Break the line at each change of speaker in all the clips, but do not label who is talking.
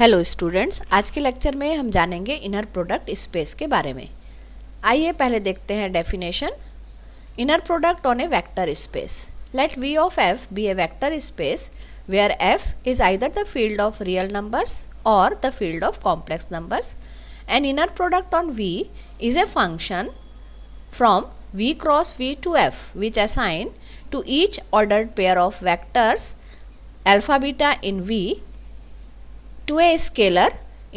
Hello students आज के lecture में हम जानेंगे इनर प्रोडक्ट स्पेस के बारे में आइए पहले देखते हैं definition inner product on a vector space let V of F be a vector space where F is either the field of real numbers और the field of complex numbers and inner product on V is a function from V cross V to F which assign to each ordered pair of vectors alpha beta in V to a scalar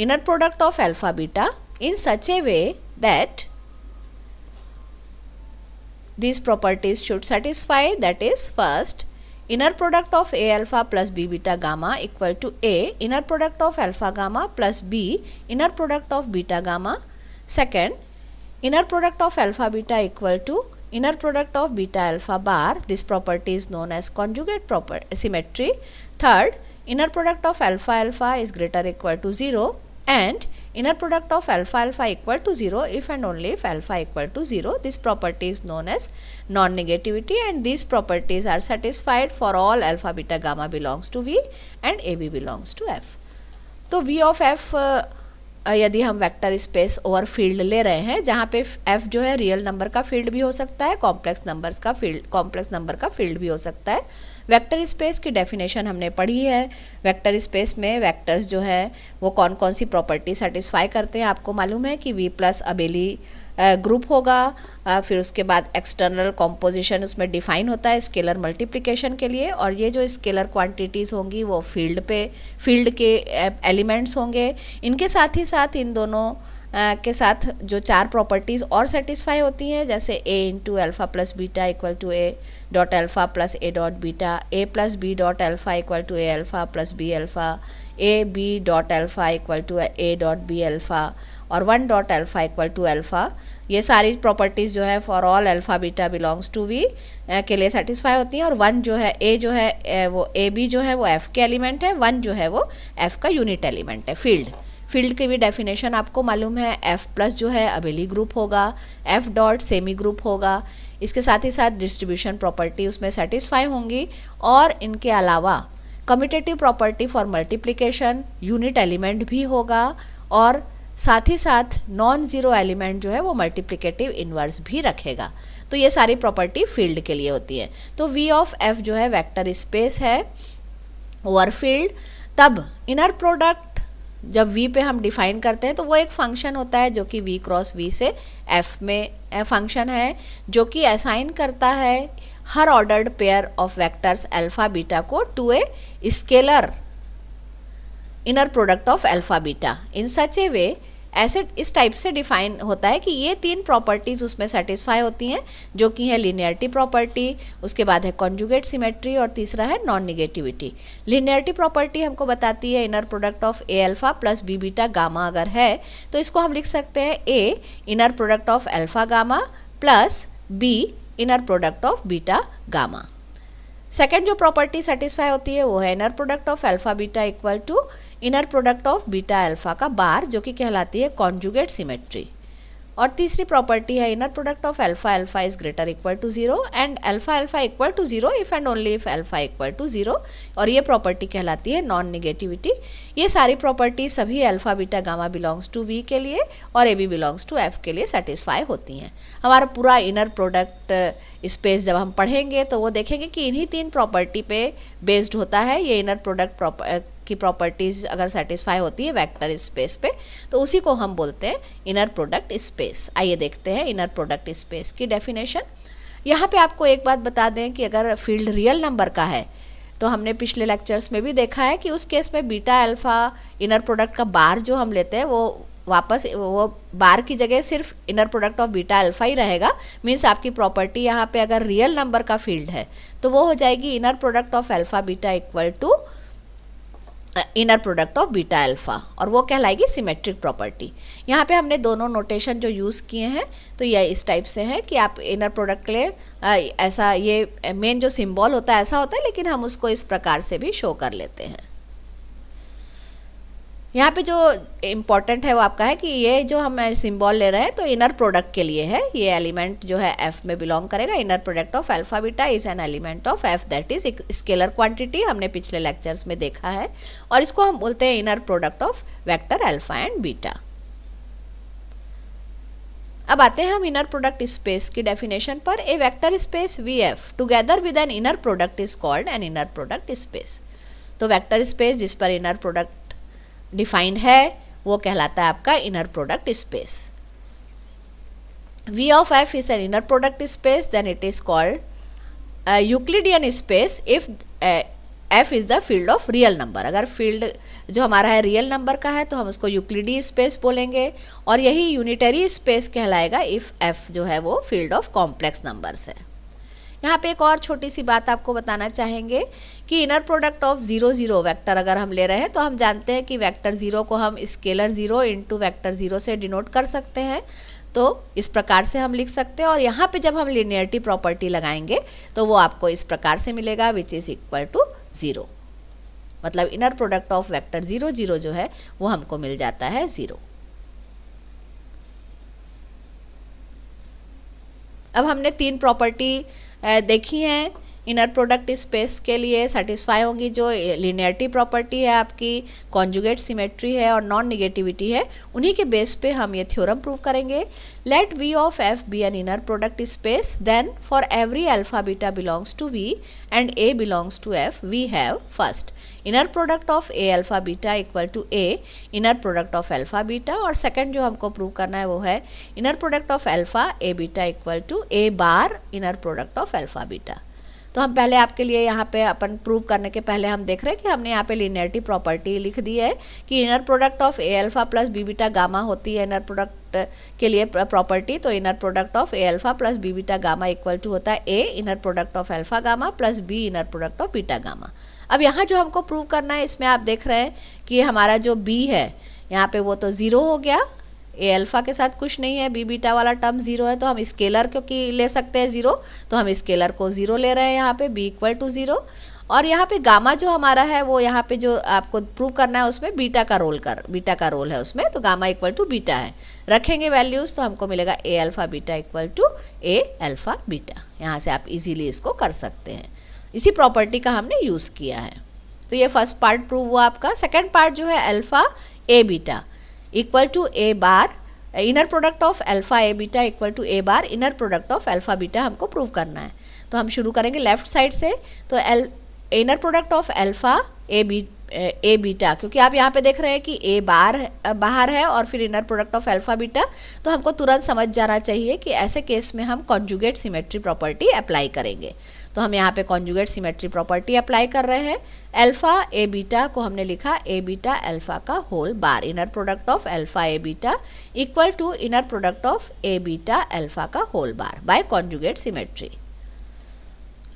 inner product of alpha beta in such a way that these properties should satisfy that is first inner product of a alpha plus b beta gamma equal to a inner product of alpha gamma plus b inner product of beta gamma second inner product of alpha beta equal to inner product of beta alpha bar this property is known as conjugate proper symmetry third inner product of alpha alpha is greater equal to 0 and inner product of alpha alpha equal to 0 if and only if alpha equal to 0 this property is known as non-negativity and these properties are satisfied for all alpha beta gamma belongs to V and AB belongs to F. So V of F यदि हम vector space over field ले रहे हैं जहाँ पे F जो है real number का फील्ड भी हो सकता है कॉम्प्लेक्स नंबर्स का फील्ड कॉम्प्लेक्स नंबर का फील्ड भी हो सकता है वेक्टर स्पेस की डेफिनेशन हमने पढ़ी है वेक्टर स्पेस में वेक्टर्स जो है वो कौन कौन सी प्रॉपर्टी सेटिस्फाई करते हैं आपको मालूम है कि वी प्लस अबेली ग्रुप होगा फिर उसके बाद एक्सटर्नल कॉम्पोजिशन उसमें डिफाइन होता है स्केलर मल्टीप्लिकेशन के लिए और ये जो स्केलर क्वांटिटीज़ होंगी वो फील्ड पे फील्ड के एलिमेंट्स होंगे इनके साथ ही साथ इन दोनों के साथ जो चार प्रॉपर्टीज़ और सेटिस्फाई होती हैं जैसे A into alpha plus beta equal to A dot alpha plus A dot beta A plus B dot alpha equal to A alpha plus B alpha A B dot alpha equal to A dot B alpha और one dot alpha equal to alpha ये सारी properties जो है for all alpha beta belongs to V के लिए satisfy होती हैं और वन जो है ए जो है वो ए बी जो है वो एफ़ के एलिमेंट है वन जो है वो एफ़ का यूनिट एलिमेंट है फील्ड फील्ड की भी डेफिनेशन आपको मालूम है एफ प्लस जो है अबेली ग्रुप होगा एफ डॉट सेमी ग्रुप होगा इसके साथ ही साथ डिस्ट्रीब्यूशन प्रॉपर्टी उसमें सेटिस्फाई होंगी और इनके अलावा commutative property for multiplication unit element भी होगा और साथ ही साथ नॉन ज़ीरो एलिमेंट जो है वो मल्टीप्लीकेटिव इन्वर्स भी रखेगा तो ये सारी प्रॉपर्टी फील्ड के लिए होती है तो वी ऑफ एफ जो है वेक्टर स्पेस है ओवर फील्ड तब इनर प्रोडक्ट जब v पे हम डिफाइन करते हैं तो वो एक फंक्शन होता है जो कि v क्रॉस v से f में फंक्शन है जो कि असाइन करता है हर ordered pair of vectors alpha beta को to a scalar inner product of alpha beta in such a way ऐसे इस टाइप से डिफाइन होता है कि ये तीन प्रॉपर्टीज़ उसमें सेटिस्फाई होती हैं जो कि है लीनियरिटी प्रॉपर्टी उसके बाद है कॉन्जुगेट सिमेट्री और तीसरा है नॉन निगेटिविटी लीनियरिटी प्रॉपर्टी हमको बताती है inner product of A alpha plus B beta gamma अगर है तो इसको हम लिख सकते हैं A inner product of alpha gamma plus B inner product of beta gamma second जो प्रॉपर्टी सेटिस्फाई होती है वो है inner product of alpha beta equal to inner product of beta alpha का बार जो कि कहलाती है कॉन्जुगेट सिमेट्री और तीसरी प्रॉपर्टी है inner product of alpha alpha is greater equal to zero and alpha alpha equal to zero if and only if alpha equal to zero और ये प्रॉपर्टी कहलाती है नॉन निगेटिविटी ये सारी प्रॉपर्टी सभी alpha beta gamma belongs to V के लिए और A B belongs to F के लिए सेटिस्फाई होती हैं हमारा पूरा इनर प्रोडक्ट स्पेस जब हम पढ़ेंगे तो वो देखेंगे कि इन्हीं तीन प्रॉपर्टी पे बेस्ड होता है ये इनर प्रोडक्ट की प्रॉपर्टीज़ अगर सेटिस्फाई होती है वेक्टर स्पेस पे तो उसी को हम बोलते हैं इनर प्रोडक्ट स्पेस आइए देखते हैं इनर प्रोडक्ट स्पेस की डेफिनेशन यहाँ पे आपको एक बात बता दें कि अगर फील्ड रियल नंबर का है तो हमने पिछले लेक्चर्स में भी देखा है कि उस केस में बीटा अल्फ़ा इनर प्रोडक्ट का बार जो हम लेते हैं वो वापस वो बार की जगह सिर्फ inner product of beta alpha ही रहेगा मीन्स आपकी प्रॉपर्टी यहाँ पे अगर रियल नंबर का फील्ड है तो वो हो जाएगी inner product of alpha beta equal to inner product of beta alpha और वो कहलाएगी सिमेट्रिक प्रॉपर्टी यहाँ पे हमने दोनों नोटेशन जो यूज़ किए हैं तो यह इस टाइप से है कि आप इनर प्रोडक्ट के लिए ऐसा ये मेन जो सिंबल होता है ऐसा होता है लेकिन हम उसको इस प्रकार से भी शो कर लेते हैं यहाँ पे जो इम्पोर्टेंट है वो आपका है कि ये जो हम सिम्बॉल ले रहे हैं तो इनर प्रोडक्ट के लिए है ये एलिमेंट जो है एफ में बिलोंग करेगा inner product of alpha beta is an element of F that is scalar quantity हमने पिछले लेक्चर्स में देखा है और इसको हम बोलते हैं inner product of vector alpha and beta अब आते हैं हम इनर प्रोडक्ट स्पेस की डेफिनेशन पर a vector space V F together with an inner product is called an inner product space तो वेक्टर स्पेस जिस पर इनर प्रोडक्ट डिफाइंड है वो कहलाता है आपका inner product space V of F is an inner product space then it is called Euclidean space if F is the field of real number अगर field जो हमारा है रियल नंबर का है तो हम उसको यूक्लिडी स्पेस बोलेंगे और यही यूनिटरी स्पेस कहलाएगा इफ एफ जो है वो फील्ड ऑफ कॉम्प्लेक्स नंबर है यहाँ पे एक और छोटी सी बात आपको बताना चाहेंगे कि inner product of zero zero vector अगर हम ले रहे हैं तो हम जानते हैं कि वैक्टर जीरो को हम scalar zero into vector zero से डिनोट कर सकते हैं तो इस प्रकार से हम लिख सकते हैं और यहाँ पे जब हम लिनियरिटी प्रॉपर्टी लगाएंगे तो वो आपको इस प्रकार से मिलेगा which is equal to zero मतलब inner product of vector zero zero जो है वो हमको मिल जाता है ज़ीरो अब हमने तीन प्रॉपर्टी देखी हैं इनर प्रोडक्ट स्पेस के लिए सेटिस्फाई होगी जो लिनियरिटी प्रॉपर्टी है आपकी कॉन्जुगेट सिमेट्री है और नॉन निगेटिविटी है उन्हीं के बेस पे हम ये थ्योरम प्रूव करेंगे let V of F be an inner product space then for every alpha beta belongs to V and a belongs to F we have first inner product of a alpha beta equal to a inner product of alpha beta और second जो हमको prove करना है वो है inner product of alpha a beta equal to a bar inner product of alpha beta तो हम पहले आपके लिए यहाँ पे अपन प्रूव करने के पहले हम देख रहे हैं कि हमने यहाँ पे लिनियरिटी प्रॉपर्टी लिख दी है कि inner product of a alpha plus B beta gamma होती है इनर प्रोडक्ट के लिए प्रॉपर्टी तो inner product of a alpha plus B beta gamma equal to होता है a inner product of alpha gamma plus B inner product of beta gamma अब यहाँ जो हमको प्रूव करना है इसमें आप देख रहे हैं कि हमारा जो बी है यहाँ पे वो तो ज़ीरो हो गया ए अल्फ़ा के साथ कुछ नहीं है बी बीटा वाला टर्म जीरो है तो हम स्केलर क्योंकि ले सकते हैं जीरो तो हम स्केलर को जीरो ले रहे हैं यहाँ पे बी इक्वल टू जीरो और यहाँ पे गामा जो हमारा है वो यहाँ पे जो आपको प्रूव करना है उसमें बीटा का रोल कर बीटा का रोल है उसमें तो गामा इक्वल टू बीटा है रखेंगे वैल्यूज़ तो हमको मिलेगा a alpha beta equal to a alpha beta यहाँ से आप इजीली इसको कर सकते हैं इसी प्रॉपर्टी का हमने यूज़ किया है तो ये फर्स्ट पार्ट प्रूव हुआ आपका सेकेंड पार्ट जो है alpha a beta equal to a bar inner product of alpha a beta equal to a bar inner product of alpha beta हमको प्रूव करना है तो हम शुरू करेंगे लेफ्ट साइड से तो L inner product of alpha a b a beta क्योंकि आप यहाँ पे देख रहे हैं कि ए बार बाहर है और फिर inner product of alpha beta तो हमको तुरंत समझ जाना चाहिए कि ऐसे केस में हम कॉन्जुगेट सिमेट्री प्रॉपर्टी अप्लाई करेंगे तो हम यहाँ पे कॉन्जुगेट सिमेट्री प्रॉपर्टी अप्लाई कर रहे हैं अल्फा ए बीटा को हमने लिखा ए बीटा अल्फा का whole bar inner product of alpha a beta equal to inner product of a beta alpha का whole bar by conjugate symmetry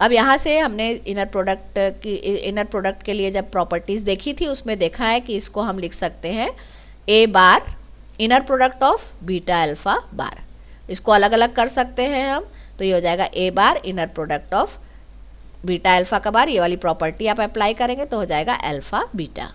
अब यहाँ से हमने इनर प्रोडक्ट की इनर प्रोडक्ट के लिए जब प्रॉपर्टीज़ देखी थी उसमें देखा है कि इसको हम लिख सकते हैं a bar inner product of beta alpha bar इसको अलग अलग कर सकते हैं हम तो ये हो जाएगा a bar inner product of beta alpha का बार ये वाली प्रॉपर्टी आप अप्लाई करेंगे तो हो जाएगा अल्फा बीटा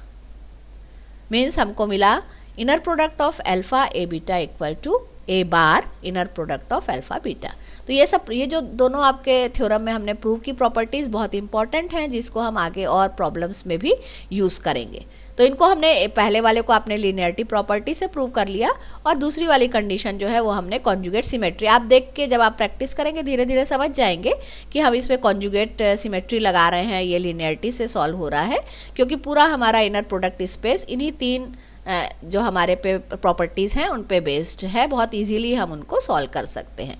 मीन्स हमको मिला inner product of alpha a beta equal to a bar inner product of alpha beta तो ये सब ये जो दोनों आपके थ्योरम में हमने प्रूव की प्रॉपर्टीज़ बहुत इंपॉर्टेंट हैं जिसको हम आगे और प्रॉब्लम्स में भी यूज़ करेंगे तो इनको हमने पहले वाले को आपने लीनियरिटी प्रॉपर्टी से प्रूव कर लिया और दूसरी वाली कंडीशन जो है वो हमने कॉन्जुगेट सिमेट्री आप देख के जब आप प्रैक्टिस करेंगे धीरे धीरे समझ जाएंगे कि हम इसमें कॉन्जुगेट सिमेट्री uh, लगा रहे हैं ये लीनियरिटी से सॉल्व हो रहा है क्योंकि पूरा हमारा इनर प्रोडक्ट स्पेस इन्हीं तीन जो हमारे पे प्रॉपर्टीज़ हैं उन पे बेस्ड है बहुत इजीली हम उनको सॉल्व कर सकते हैं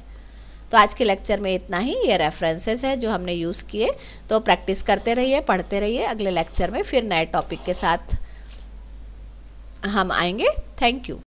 तो आज के लेक्चर में इतना ही ये रेफरेंसेस है जो हमने यूज़ किए तो प्रैक्टिस करते रहिए पढ़ते रहिए अगले लेक्चर में फिर नए टॉपिक के साथ हम आएंगे थैंक यू